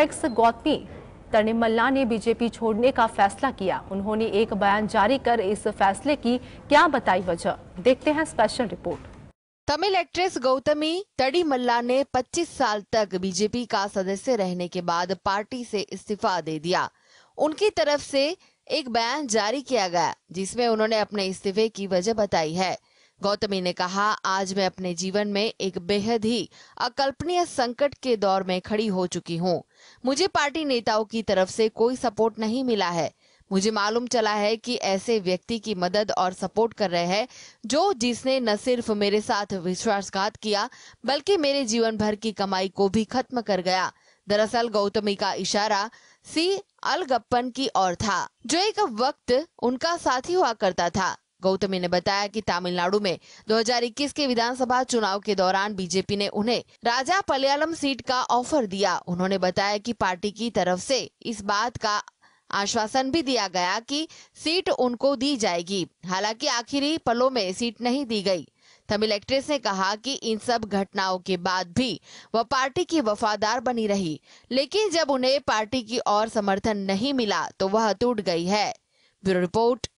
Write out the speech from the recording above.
apex Gautami तनिमल्ला ने BJP छोड़ने का फैसला किया उन्होंने एक बयान जारी कर इस फैसले की क्या बताई वजह देखते हैं special report Tamil actress Gautami Tadimalla ने 25 साल तक बीजेपी का सदस्य रहने के बाद पार्टी से इस्तीफा दे दिया उनकी तरफ से एक बयान जारी किया गया जिसमें उन्होंने अपने इस्तीफे की वजह बताई है गौतमी ने कहा आज मैं अपने जीवन में एक बेहद ही अकल्पनीय संकट के दौर में खड़ी हो चुकी हूँ मुझे पार्टी नेताओं की तरफ से कोई सपोर्ट नहीं मिला है मुझे मालूम चला है कि ऐसे व्यक्ति की मदद और सपोर्ट कर रहे हैं जो जिसने न सिर्फ मेरे साथ विश्वासघात किया बल्कि मेरे जीवन भर की कमाई को भी खत्म कर गया दरअसल गौतमी का इशारा सी अलगप्पन की ओर था जो एक वक्त उनका साथी हुआ करता था गौतमी ने बताया कि तमिलनाडु में 2021 के विधानसभा चुनाव के दौरान बीजेपी ने उन्हें राजा पलयालम सीट का ऑफर दिया उन्होंने बताया कि पार्टी की तरफ से इस बात का आश्वासन भी दिया गया कि सीट उनको दी जाएगी हालांकि आखिरी पलों में सीट नहीं दी गई तमिल एक्ट्रेस ने कहा कि इन सब घटनाओं के बाद भी वह पार्टी की वफादार बनी रही लेकिन जब उन्हें पार्टी की और समर्थन नहीं मिला तो वह टूट गई है ब्यूरो रिपोर्ट